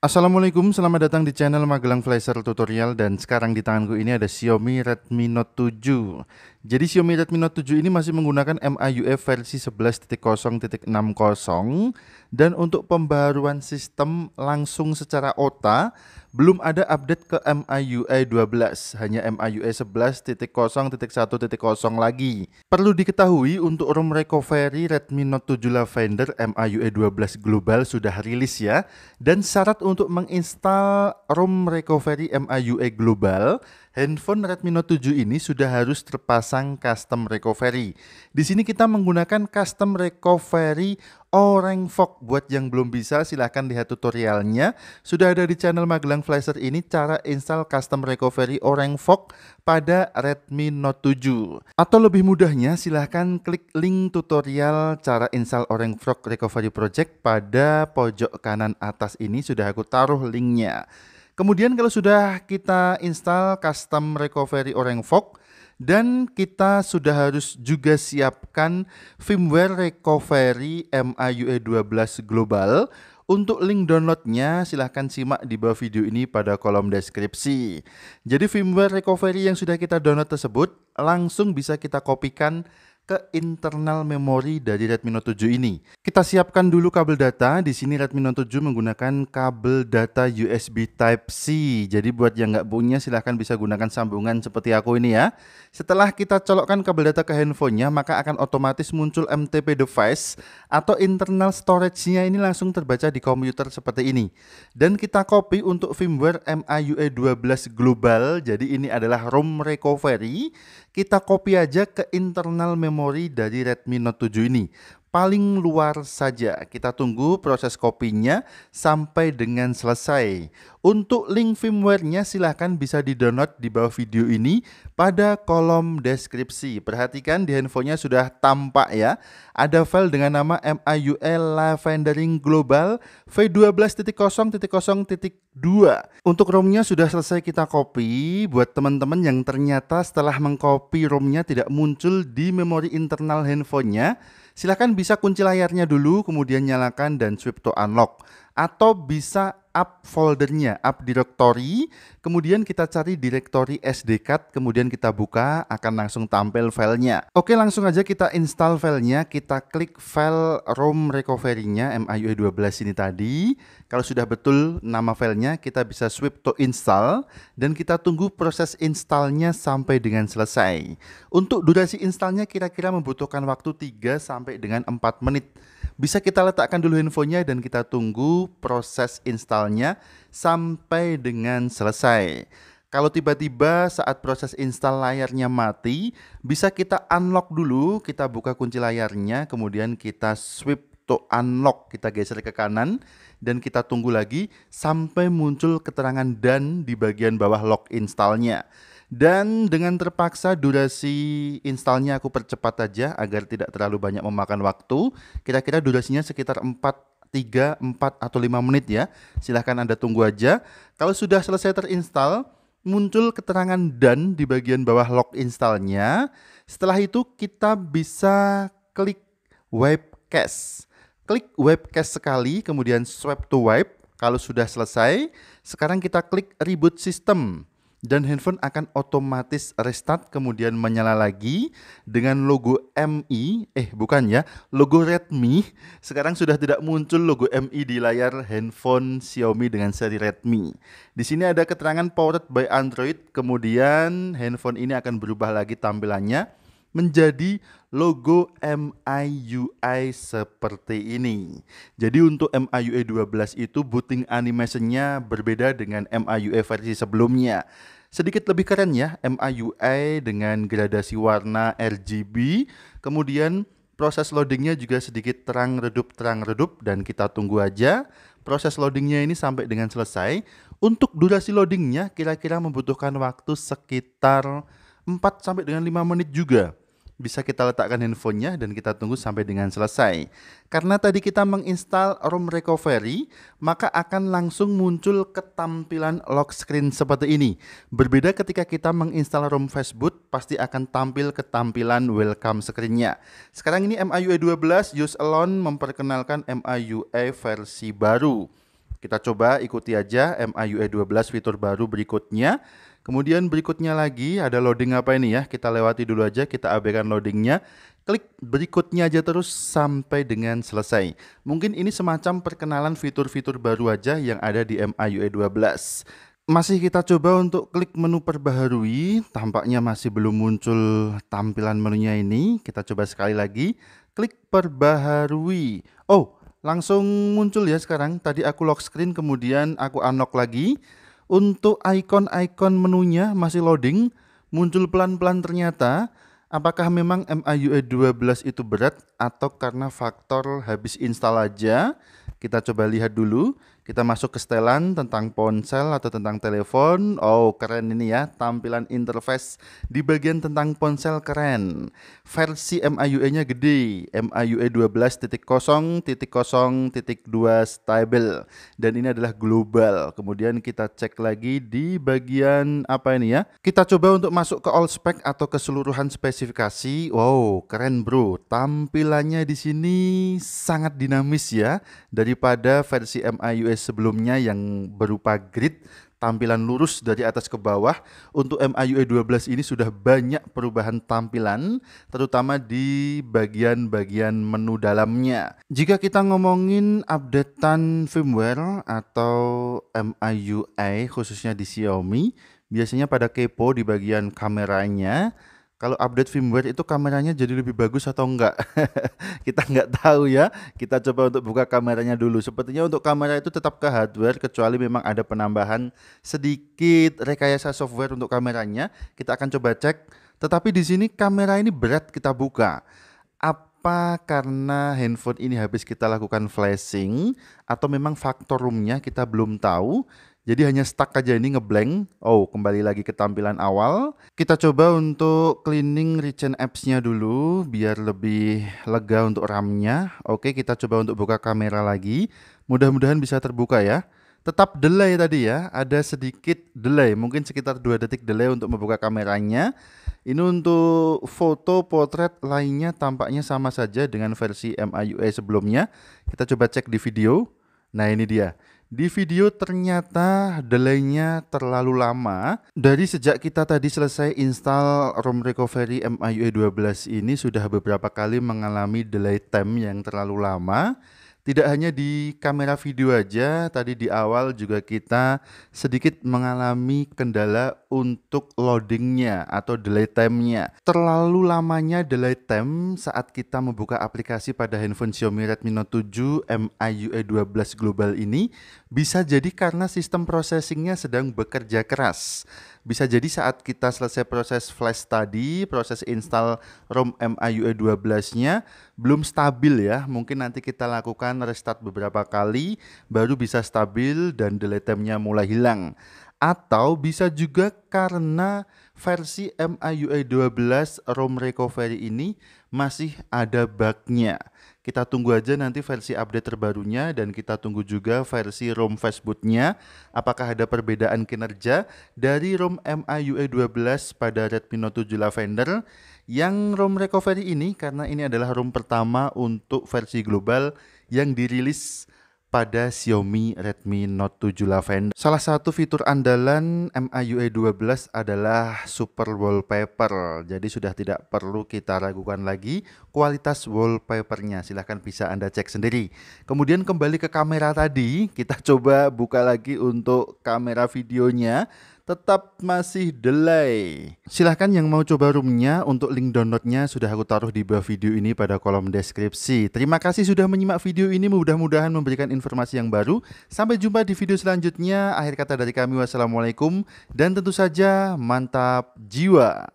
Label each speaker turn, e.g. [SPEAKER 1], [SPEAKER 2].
[SPEAKER 1] Assalamualaikum, selamat datang di channel Magelang Flasher Tutorial dan sekarang di tanganku ini ada Xiaomi Redmi Note 7 Jadi Xiaomi Redmi Note 7 ini masih menggunakan MIUI versi 11.0.60 Dan untuk pembaruan sistem langsung secara OTA belum ada update ke MIUI 12, e hanya MIUI 11.0.1.0 e lagi. Perlu diketahui untuk ROM recovery Redmi Note 7 Lavender MIUI 12 e Global sudah rilis ya, dan syarat untuk menginstal ROM Recovery MIUI e Global handphone Redmi Note 7 ini sudah harus terpasang custom recovery. Di sini kita menggunakan custom recovery Orang Fog. Buat yang belum bisa silahkan lihat tutorialnya. Sudah ada di channel Magelang Flasher ini cara install custom recovery Orang Fog pada Redmi Note 7. Atau lebih mudahnya silahkan klik link tutorial cara install Orang Fog Recovery Project pada pojok kanan atas ini sudah aku taruh linknya. Kemudian kalau sudah kita install custom recovery Orang Fog dan kita sudah harus juga siapkan firmware recovery MIUI 12 e global untuk link downloadnya silahkan simak di bawah video ini pada kolom deskripsi. Jadi firmware recovery yang sudah kita download tersebut langsung bisa kita kopikan ke internal memori dari Redmi Note 7 ini. Kita siapkan dulu kabel data. Di sini Redmi Note 7 menggunakan kabel data USB Type-C. Jadi buat yang nggak punya silahkan bisa gunakan sambungan seperti aku ini ya. Setelah kita colokkan kabel data ke handphonenya, maka akan otomatis muncul MTP device atau internal storage-nya ini langsung terbaca di komputer seperti ini. Dan kita copy untuk firmware MIUI 12 e Global. Jadi ini adalah ROM recovery kita copy aja ke internal memori dari Redmi Note 7 ini. Paling luar saja, kita tunggu proses kopinya sampai dengan selesai. Untuk link firmware-nya silahkan bisa di-download di bawah video ini pada kolom deskripsi. Perhatikan di handphonenya sudah tampak ya, ada file dengan nama MIUI Lavendering Global V12.0.0.0 2. Untuk ROM-nya sudah selesai kita copy. Buat teman-teman yang ternyata setelah mengcopy ROM-nya tidak muncul di memori internal handphonenya, silahkan bisa kunci layarnya dulu, kemudian nyalakan dan swipe to unlock. Atau bisa up foldernya, up directory, kemudian kita cari directory sdcard, kemudian kita buka, akan langsung tampil filenya. Oke, langsung aja kita install filenya, kita klik file ROM recovery-nya MIUI12 e ini tadi. Kalau sudah betul nama filenya, kita bisa swipe to install, dan kita tunggu proses installnya sampai dengan selesai. Untuk durasi installnya kira-kira membutuhkan waktu 3 sampai dengan 4 menit. Bisa kita letakkan dulu infonya dan kita tunggu proses installnya sampai dengan selesai. Kalau tiba-tiba saat proses install layarnya mati, bisa kita unlock dulu, kita buka kunci layarnya, kemudian kita swipe to unlock, kita geser ke kanan, dan kita tunggu lagi sampai muncul keterangan dan di bagian bawah lock installnya. Dan dengan terpaksa durasi installnya aku percepat aja agar tidak terlalu banyak memakan waktu. Kira-kira durasinya sekitar 4 3, 4 atau 5 menit ya. Silahkan Anda tunggu aja. Kalau sudah selesai terinstall, muncul keterangan dan di bagian bawah log installnya. Setelah itu kita bisa klik webcast. Klik webcast sekali, kemudian swipe to wipe. Kalau sudah selesai, sekarang kita klik reboot system dan handphone akan otomatis restart kemudian menyala lagi dengan logo MI eh bukan ya logo Redmi sekarang sudah tidak muncul logo MI di layar handphone Xiaomi dengan seri Redmi di sini ada keterangan powered by Android kemudian handphone ini akan berubah lagi tampilannya menjadi logo MIUI seperti ini. Jadi untuk MIUI 12 itu booting animationnya berbeda dengan MIUI versi sebelumnya sedikit lebih keren ya MIUI dengan gradasi warna RGB kemudian proses loadingnya juga sedikit terang redup terang redup dan kita tunggu aja proses loadingnya ini sampai dengan selesai untuk durasi loadingnya kira-kira membutuhkan waktu sekitar 4 sampai dengan 5 menit juga bisa kita letakkan handphonenya dan kita tunggu sampai dengan selesai. Karena tadi kita menginstal ROM recovery, maka akan langsung muncul ketampilan lock screen seperti ini. Berbeda ketika kita menginstal ROM facebook pasti akan tampil ketampilan welcome screen-nya. Sekarang ini MIUI 12 e Use Alone memperkenalkan MIUI e versi baru. Kita coba ikuti aja MIUI 12 e fitur baru berikutnya. Kemudian berikutnya lagi ada loading apa ini ya? Kita lewati dulu aja, kita abaikan loadingnya. Klik berikutnya aja terus sampai dengan selesai. Mungkin ini semacam perkenalan fitur-fitur baru aja yang ada di MIUI 12. E masih kita coba untuk klik menu perbaharui, tampaknya masih belum muncul tampilan menunya ini. Kita coba sekali lagi, klik perbaharui. Oh, langsung muncul ya sekarang. Tadi aku lock screen kemudian aku unlock lagi. Untuk icon-icon menunya masih loading, muncul pelan-pelan ternyata. Apakah memang MIUI 12 e itu berat atau karena faktor habis install aja? Kita coba lihat dulu. Kita masuk ke setelan tentang ponsel atau tentang telepon. Oh, keren ini ya. Tampilan interface di bagian tentang ponsel keren. Versi MIUI-nya gede. MIUI 12.0.0.2 e stable. Dan ini adalah global. Kemudian kita cek lagi di bagian apa ini ya. Kita coba untuk masuk ke all spec atau keseluruhan spesifikasi. Wow, keren bro. Tampilannya di sini sangat dinamis ya daripada versi MIUI sebelumnya yang berupa grid tampilan lurus dari atas ke bawah. Untuk MIUI 12 e ini sudah banyak perubahan tampilan, terutama di bagian-bagian menu dalamnya. Jika kita ngomongin updatean firmware atau MIUI e, khususnya di Xiaomi, biasanya pada kepo di bagian kameranya, kalau update firmware itu kameranya jadi lebih bagus atau enggak kita enggak tahu ya kita coba untuk buka kameranya dulu sepertinya untuk kamera itu tetap ke hardware kecuali memang ada penambahan sedikit rekayasa software untuk kameranya kita akan coba cek tetapi di sini kamera ini berat kita buka apa karena handphone ini habis kita lakukan flashing atau memang faktor roomnya kita belum tahu jadi hanya stuck aja ini ngeblank. Oh, kembali lagi ke tampilan awal. Kita coba untuk cleaning recent apps-nya dulu biar lebih lega untuk RAM-nya. Oke, kita coba untuk buka kamera lagi. Mudah-mudahan bisa terbuka ya. Tetap delay tadi ya, ada sedikit delay, mungkin sekitar 2 detik delay untuk membuka kameranya. Ini untuk foto potret lainnya tampaknya sama saja dengan versi MIUI e sebelumnya. Kita coba cek di video. Nah, ini dia. Di video ternyata delaynya terlalu lama. Dari sejak kita tadi selesai install ROM recovery MIUI 12 e ini sudah beberapa kali mengalami delay time yang terlalu lama. Tidak hanya di kamera video aja, tadi di awal juga kita sedikit mengalami kendala untuk loadingnya atau delay time-nya. Terlalu lamanya delay time saat kita membuka aplikasi pada handphone Xiaomi Redmi Note 7 MIUI 12 Global ini bisa jadi karena sistem processingnya sedang bekerja keras. Bisa jadi saat kita selesai proses flash tadi, proses install ROM MIUI 12-nya, belum stabil ya. Mungkin nanti kita lakukan restart beberapa kali baru bisa stabil dan delay time-nya mulai hilang. Atau bisa juga karena versi MIUI 12 ROM recovery ini masih ada bug nya kita tunggu aja nanti versi update terbarunya dan kita tunggu juga versi ROM fastbootnya. Apakah ada perbedaan kinerja dari ROM MIUI 12 e pada Redmi Note 7 Lavender yang ROM recovery ini karena ini adalah ROM pertama untuk versi global yang dirilis pada Xiaomi Redmi Note 7 Lavender. Salah satu fitur andalan MIUI 12 e adalah super wallpaper. Jadi sudah tidak perlu kita ragukan lagi kualitas wallpapernya. Silahkan bisa Anda cek sendiri. Kemudian kembali ke kamera tadi, kita coba buka lagi untuk kamera videonya tetap masih delay. Silahkan yang mau coba roomnya untuk link downloadnya sudah aku taruh di bawah video ini pada kolom deskripsi. Terima kasih sudah menyimak video ini mudah-mudahan memberikan informasi yang baru. Sampai jumpa di video selanjutnya. Akhir kata dari kami wassalamualaikum dan tentu saja mantap jiwa.